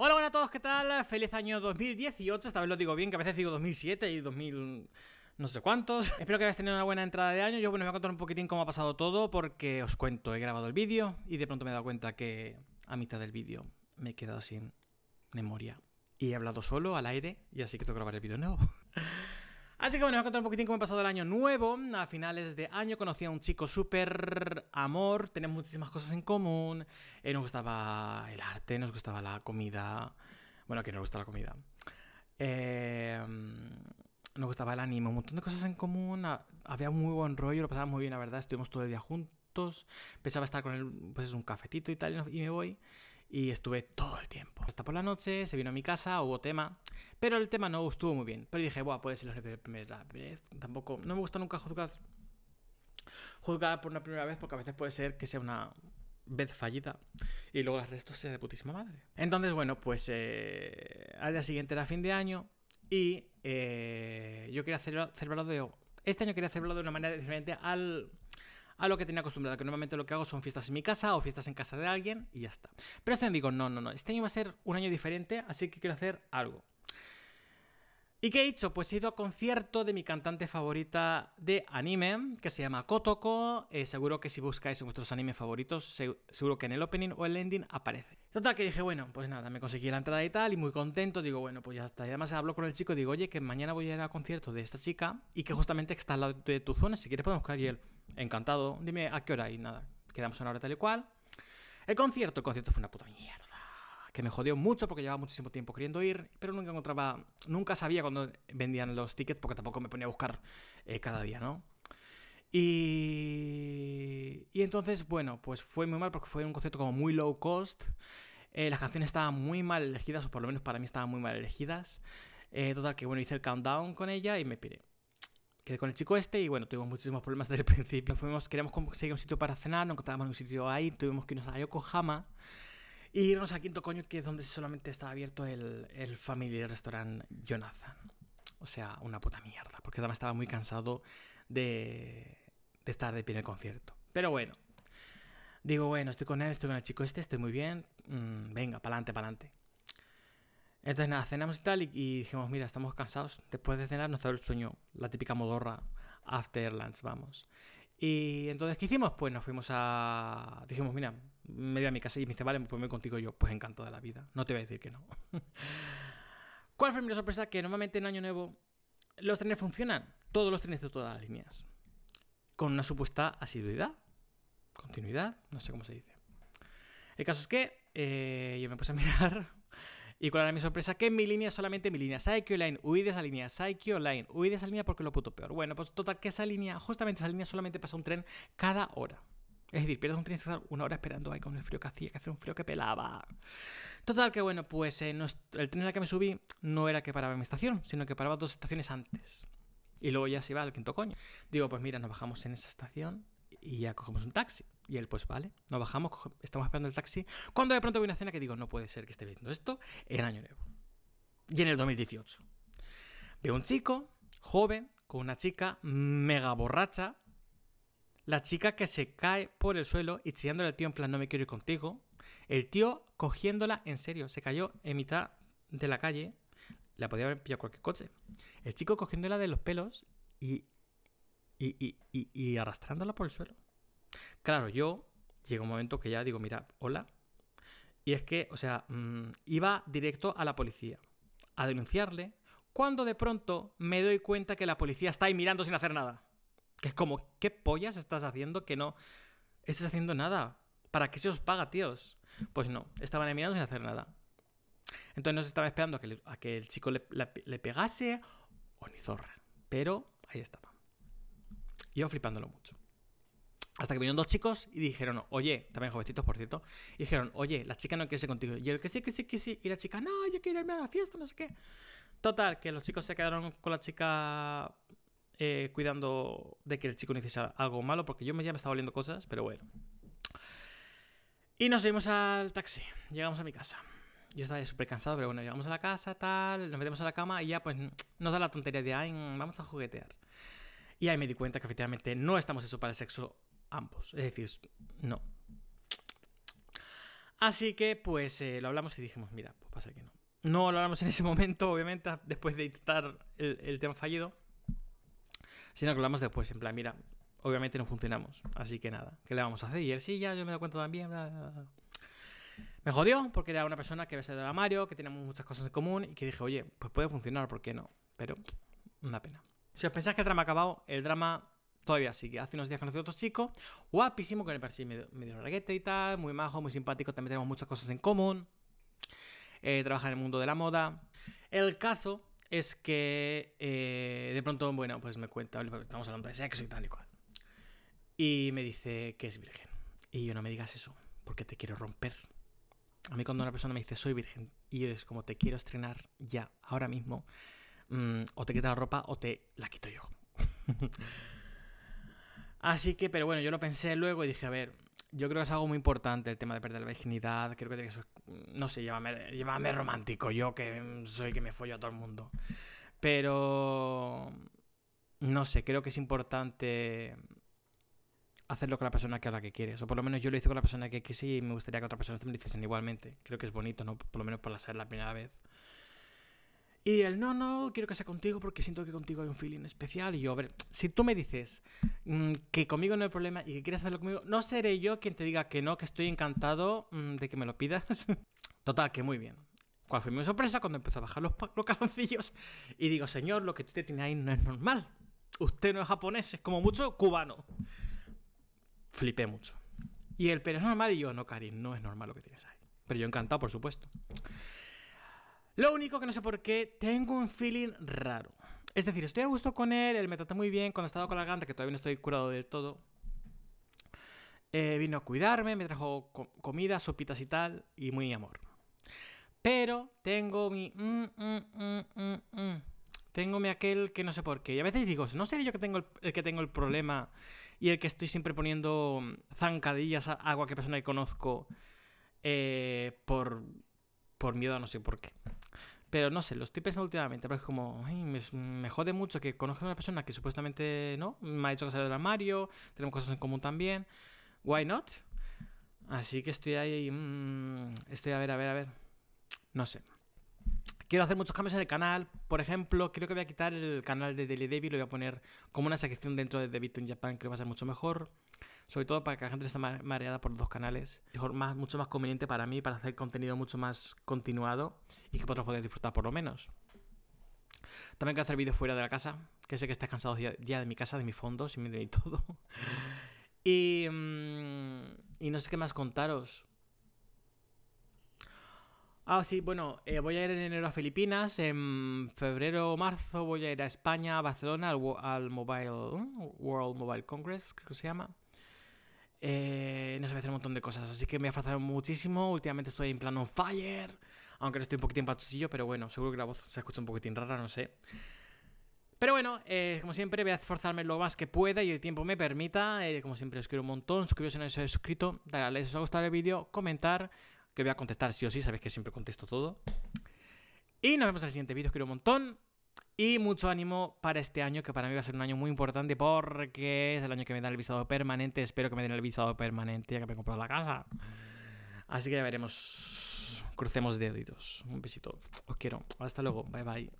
Hola, buenas a todos, ¿qué tal? Feliz año 2018, esta vez lo digo bien, que a veces digo 2007 y 2000 no sé cuántos. Espero que hayáis tenido una buena entrada de año. Yo bueno, os voy a contar un poquitín cómo ha pasado todo porque os cuento, he grabado el vídeo y de pronto me he dado cuenta que a mitad del vídeo me he quedado sin memoria. Y he hablado solo al aire y así que tengo que grabar el vídeo nuevo. Así que bueno, os a contar un poquitín cómo ha pasado el año nuevo. A finales de año conocí a un chico súper amor, tenemos muchísimas cosas en común. Eh, nos gustaba el arte, nos gustaba la comida. Bueno, aquí no nos gusta la comida. Em, nos gustaba el ánimo, un montón de cosas en común. Había muy buen rollo, lo pasábamos muy bien, la verdad. Estuvimos todo el día juntos. Pensaba estar con él, pues es un cafetito y tal, y me voy y estuve todo el tiempo. Hasta por la noche, se vino a mi casa, hubo tema, pero el tema no estuvo muy bien. Pero dije, bueno, puede ser la primera vez. Tampoco, no me gusta nunca juzgar, juzgar por una primera vez porque a veces puede ser que sea una vez fallida y luego el resto sea de putísima madre. Entonces, bueno, pues eh, al día siguiente era fin de año y eh, yo quería celebrarlo de... Este año quería celebrarlo de una manera diferente al a lo que tenía acostumbrado, que normalmente lo que hago son fiestas en mi casa o fiestas en casa de alguien y ya está. Pero este año digo, no, no, no, este año va a ser un año diferente, así que quiero hacer algo. ¿Y qué he hecho? Pues he ido a concierto de mi cantante favorita de anime, que se llama Kotoko. Eh, seguro que si buscáis vuestros animes favoritos, seguro que en el opening o el ending aparece. Total, que dije, bueno, pues nada, me conseguí la entrada y tal, y muy contento. Digo, bueno, pues ya está. Y además hablo con el chico, y digo, oye, que mañana voy a ir a concierto de esta chica y que justamente está al lado de tu zona. Si quieres, podemos buscar Y él, encantado, dime a qué hora. Y nada, quedamos una hora tal y cual. El concierto, el concierto fue una puta mierda que me jodió mucho porque llevaba muchísimo tiempo queriendo ir, pero nunca encontraba, nunca sabía cuándo vendían los tickets porque tampoco me ponía a buscar eh, cada día, ¿no? Y, y entonces, bueno, pues fue muy mal porque fue un concepto como muy low cost. Eh, las canciones estaban muy mal elegidas, o por lo menos para mí estaban muy mal elegidas. Eh, total, que bueno, hice el countdown con ella y me piré. Quedé con el chico este y bueno, tuvimos muchísimos problemas desde el principio. Fuimos, queríamos conseguir un sitio para cenar, no encontrábamos un sitio ahí, tuvimos que irnos a Yokohama. Y irnos al quinto coño, que es donde solamente estaba abierto el, el Family Restaurant Jonathan. O sea, una puta mierda, porque además estaba muy cansado de, estar de pie en el concierto. Pero bueno, digo, bueno, estoy con él, estoy con el chico este, estoy muy bien, mm, venga, pa'lante, pa'lante. Entonces nada, cenamos y tal, y, dijimos, mira, estamos cansados, después de cenar nos da el sueño, la típica modorra after lunch, vamos. Y entonces, ¿qué hicimos? Pues nos fuimos a. Dijimos, mira, me voy a mi casa. Y me dice, vale, pues me voy contigo. yo, pues encantada la vida. No te voy a decir que no. ¿Cuál fue mi sorpresa? Que normalmente en Año Nuevo los trenes funcionan. Todos los trenes de todas las líneas. Con una supuesta asiduidad. Continuidad, no sé cómo se dice. El caso es que eh, yo me puse a mirar ¿Y con era mi sorpresa? Que mi línea solamente mi línea Saikyo Line, huí de esa línea, Saikyo Line, huí de esa línea porque lo puto peor. Bueno, pues total, que esa línea, justamente esa línea solamente pasa un tren cada hora. Es decir, pierdes un tren estar una hora esperando ahí con el frío que hacía, que hace un frío que pelaba. Total, que bueno, pues eh, el tren en el que me subí no era que paraba en mi estación, sino que paraba dos estaciones antes. Y luego ya se iba al quinto coño. Digo, pues mira, nos bajamos en esa estación y ya cogemos un taxi. Y él, pues vale, nos bajamos, estamos esperando el taxi. Cuando de pronto veo una escena que digo, no puede ser que esté viendo esto en Año Nuevo. Y en el 2018. Veo un chico, joven, con una chica mega borracha. La chica que se cae por el suelo y chillándole al tío en plan, no me quiero ir contigo. El tío cogiéndola en serio, se cayó en mitad de la calle. La podía haber pillado cualquier coche. El chico cogiéndola de los pelos y, y, y, y arrastrándola por el suelo. Claro, yo llega un momento que ya digo, mira, hola. Y es que, o sea, mm, iba directo a la policía a denunciarle cuando de pronto me doy cuenta que la policía está ahí mirando sin hacer nada. Que es como, ¿qué pollas estás haciendo que no estás haciendo nada? ¿Para qué se os paga, tíos? Pues no, estaban ahí mirando sin hacer nada. Entonces no se estaba esperando a que, el chico le, pegase o ni zorra. Pero ahí estaba. Yo flipándolo mucho. Hasta que vinieron dos chicos y dijeron, oye, también jovencitos, por cierto, y dijeron, oye, la chica no quiere irse contigo. Y el que sí, que sí, que sí. Y la chica, no, yo quiero irme a la fiesta, no sé qué. Total, que los chicos se quedaron con la chica eh, cuidando de que el chico no hiciese algo malo, porque yo ya me estaba oliendo cosas, pero bueno. Y nos subimos al taxi, llegamos a mi casa. Yo estaba súper cansado, pero bueno, llegamos a la casa, tal, nos metemos a la cama y ya pues nos da la tontería de, ay, vamos a juguetear. Y ahí me di cuenta que efectivamente no estamos eso para el sexo ambos. Es decir, no. Así que pues eh, lo hablamos y dijimos, mira, pues pasa que no. No lo hablamos en ese momento, obviamente, después de intentar el, tema fallido. Sino que lo hablamos después, en plan, mira, obviamente no funcionamos. Así que nada, ¿qué le vamos a hacer? Y él sí, ya yo me doy cuenta también. Me jodió porque era una persona que había salido la Mario, que teníamos muchas cosas en común y que dije, oye, pues puede funcionar, ¿por qué no? Pero una pena. Si os pensáis que el drama ha acabado, el drama todavía sigue. Hace unos días conocí a otro chico, guapísimo, con el perfil medio, larguete y tal, muy majo, muy simpático, también tenemos muchas cosas en común. Eh, trabaja en el mundo de la moda. El caso es que eh, de pronto, bueno, pues me cuenta, pues, estamos hablando de sexo y tal y cual. Y me dice que es virgen. Y yo no me digas eso, porque te quiero romper. A mí cuando una persona me dice soy virgen y es como te quiero estrenar ya, ahora mismo, mm, o te quita la ropa o te la quito yo. Así que, pero bueno, yo lo pensé luego y dije, a ver, yo creo que es algo muy importante el tema de perder la virginidad. Creo que eso es, No sé, llévame, romántico, yo que soy que me follo a todo el mundo. Pero. No sé, creo que es importante hacerlo con la persona que la que quieres. O por lo menos yo lo hice con la persona que quise y me gustaría que otras personas también lo hiciesen igualmente. Creo que es bonito, ¿no? Por lo menos para ser la primera vez. Y él, no, no, quiero que sea contigo porque siento que contigo hay un feeling especial. Y yo, a ver, si tú me dices mm, que conmigo no hay problema y que quieres hacerlo conmigo, no seré yo quien te diga que no, que estoy encantado mm, de que me lo pidas. Total, que muy bien. ¿Cuál fue mi sorpresa cuando empezó a bajar los, los Y digo, señor, lo que usted tiene ahí no es normal. Usted no es japonés, es como mucho cubano. Flipé mucho. Y él, pero es normal. Y yo, no, Karim, no es normal lo que tienes ahí. Pero yo encantado, por supuesto. Lo único que no sé por qué, tengo un feeling raro. Es decir, estoy a gusto con él, él me trata muy bien, cuando he estado con la garganta, que todavía no estoy curado del todo. Eh, vino a cuidarme, me trajo comida, sopitas y tal, y muy amor. Pero tengo mi... Mm, mm, mm, tengo mi aquel que no sé por qué. Y a veces digo, ¿no seré yo que tengo el, que tengo el problema y el que estoy siempre poniendo zancadillas a, agua que persona que conozco eh, por, por miedo a no sé por qué? Pero no sé, lo estoy pensando últimamente, porque es como, me, jode mucho que conozca a una persona que supuestamente no, me ha dicho que sale del armario, tenemos cosas en común también. ¿Why not? Así que estoy ahí, mm, estoy a ver, a ver, a ver. No sé. Quiero hacer muchos cambios en el canal. Por ejemplo, creo que voy a quitar el canal de Daily y lo voy a poner como una sección dentro de The en in Japan, creo que va a ser mucho mejor sobre todo para que la gente esté mareada por dos canales. Mejor, más, mucho más conveniente para mí, para hacer contenido mucho más continuado y que vosotros podáis disfrutar por lo menos. También que hacer vídeos fuera de la casa, que sé que estáis cansados ya, de mi casa, de mis fondos y mi todo. y, mm, y no sé qué más contaros. Ah, sí, bueno, eh, voy a ir en enero a Filipinas, en febrero o marzo voy a ir a España, a Barcelona, al, al Mobile, World Mobile Congress, creo que se llama. Eh, no sé hacer un montón de cosas. Así que me ha forzado muchísimo. Últimamente estoy en plan on fire. Aunque no estoy un poquitín patosillo, pero bueno, seguro que la voz se escucha un poquitín rara, no sé. Pero bueno, eh, como siempre, voy a esforzarme lo más que pueda y el tiempo me permita. Eh, como siempre, os quiero un montón. Suscribiros si no os habéis suscrito. Dale a like si os ha gustado el vídeo. Comentar, que voy a contestar sí o sí. Sabéis que siempre contesto todo. Y nos vemos en el siguiente vídeo. Os quiero un montón. Y mucho ánimo para este año, que para mí va a ser un año muy importante porque es el año que me dan el visado permanente. Espero que me den el visado permanente ya que me he comprado la casa. Así que ya veremos. Crucemos deditos. Un besito. Os quiero. Hasta luego. Bye bye.